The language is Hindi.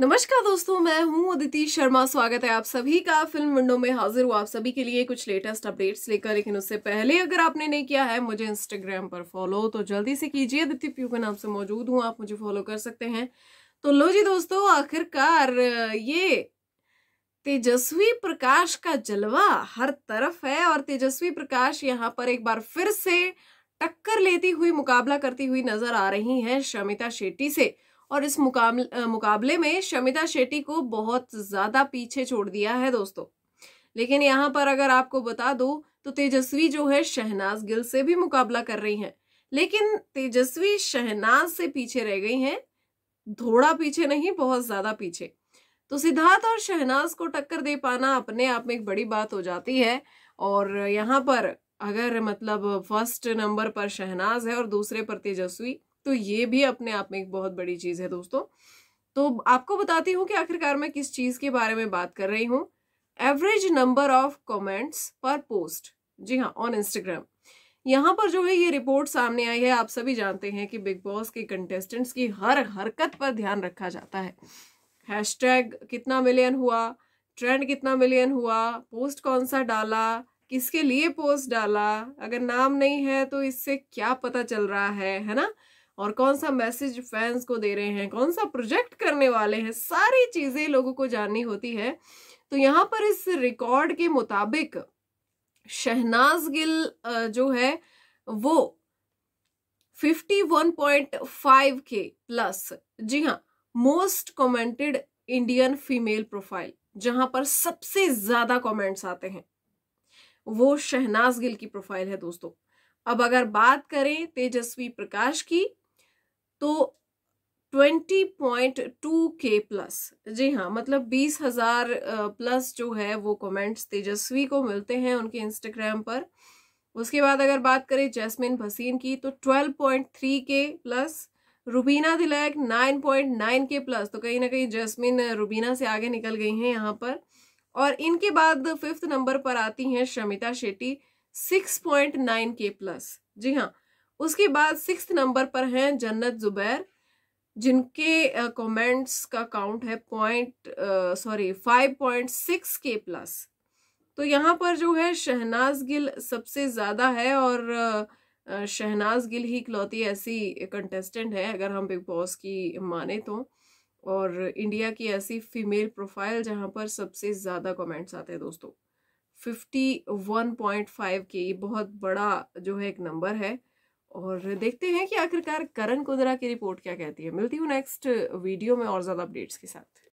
नमस्कार दोस्तों मैं हूं अदिति शर्मा स्वागत है आप सभी का फिल्म विंडो में हाजिर हूं आप सभी के लिए कुछ लेटेस्ट अपडेट्स लेकर लेकिन उससे पहले अगर आपने नहीं किया है मुझे इंस्टाग्राम पर फॉलो तो जल्दी से कीजिए अदिति प्यू के नाम से मौजूद हूं आप मुझे फॉलो कर सकते हैं तो लो जी दोस्तों आखिरकार ये तेजस्वी प्रकाश का जलवा हर तरफ है और तेजस्वी प्रकाश यहाँ पर एक बार फिर से टक्कर लेती हुई मुकाबला करती हुई नजर आ रही है शमिता शेट्टी से और इस मुकाबले में शमिता शेट्टी को बहुत ज़्यादा पीछे छोड़ दिया है दोस्तों लेकिन यहाँ पर अगर आपको बता दो तो तेजस्वी जो है शहनाज गिल से भी मुकाबला कर रही हैं लेकिन तेजस्वी शहनाज से पीछे रह गई हैं थोड़ा पीछे नहीं बहुत ज़्यादा पीछे तो सिद्धार्थ और शहनाज को टक्कर दे पाना अपने आप में एक बड़ी बात हो जाती है और यहाँ पर अगर मतलब फर्स्ट नंबर पर शहनाज है और दूसरे पर तेजस्वी तो ये भी अपने आप में एक बहुत बड़ी चीज़ है दोस्तों तो आपको बताती हूँ कि आखिरकार मैं किस चीज़ के बारे में बात कर रही हूँ एवरेज नंबर ऑफ कमेंट्स पर पोस्ट जी हाँ ऑन इंस्टाग्राम यहाँ पर जो है ये रिपोर्ट सामने आई है आप सभी जानते हैं कि बिग बॉस के कंटेस्टेंट्स की हर हरकत पर ध्यान रखा जाता है हैशटैग कितना मिलियन हुआ ट्रेंड कितना मिलियन हुआ पोस्ट कौन सा डाला किसके लिए पोस्ट डाला अगर नाम नहीं है तो इससे क्या पता चल रहा है है ना और कौन सा मैसेज फैंस को दे रहे हैं कौन सा प्रोजेक्ट करने वाले हैं सारी चीज़ें लोगों को जाननी होती है तो यहाँ पर इस रिकॉर्ड के मुताबिक शहनाज गिल जो है वो 51.5 के प्लस जी हाँ most commented Indian female profile जहां पर सबसे ज्यादा कमेंट्स आते हैं वो शहनाज गिल की प्रोफाइल है दोस्तों अब अगर बात करें तेजस्वी प्रकाश की तो twenty point two K plus जी हाँ मतलब बीस हजार प्लस जो है वो कमेंट्स तेजस्वी को मिलते हैं उनके इंस्टाग्राम पर उसके बाद अगर बात करें जैस्मिन भसीन की तो twelve point three K plus Rubina Dilaik nine point nine K plus तो कहीं ना कहीं जैस्मिन रुबीना से आगे निकल गई हैं यहाँ पर और इनके बाद फिफ्थ नंबर पर आती हैं Shamita Shetty six point nine K plus जी हाँ उसके बाद सिक्स नंबर पर हैं जन्नत ज़ुबैर जिनके कमेंट्स uh, का काउंट है point sorry five point six K plus तो यहाँ पर जो है शहनाज गिल सबसे ज़्यादा है और uh, शहनाज गिल ही इकलौती ऐसी कंटेस्टेंट है अगर हम बिग बॉस की माने तो और इंडिया की ऐसी फीमेल प्रोफाइल जहाँ पर सबसे ज़्यादा कमेंट्स आते हैं दोस्तों फिफ्टी वन पॉइंट फाइव के बहुत बड़ा जो है एक नंबर है और देखते हैं कि आखिरकार करण कुंद्रा की रिपोर्ट क्या कहती है मिलती हूँ नेक्स्ट वीडियो में और ज़्यादा अपडेट्स के साथ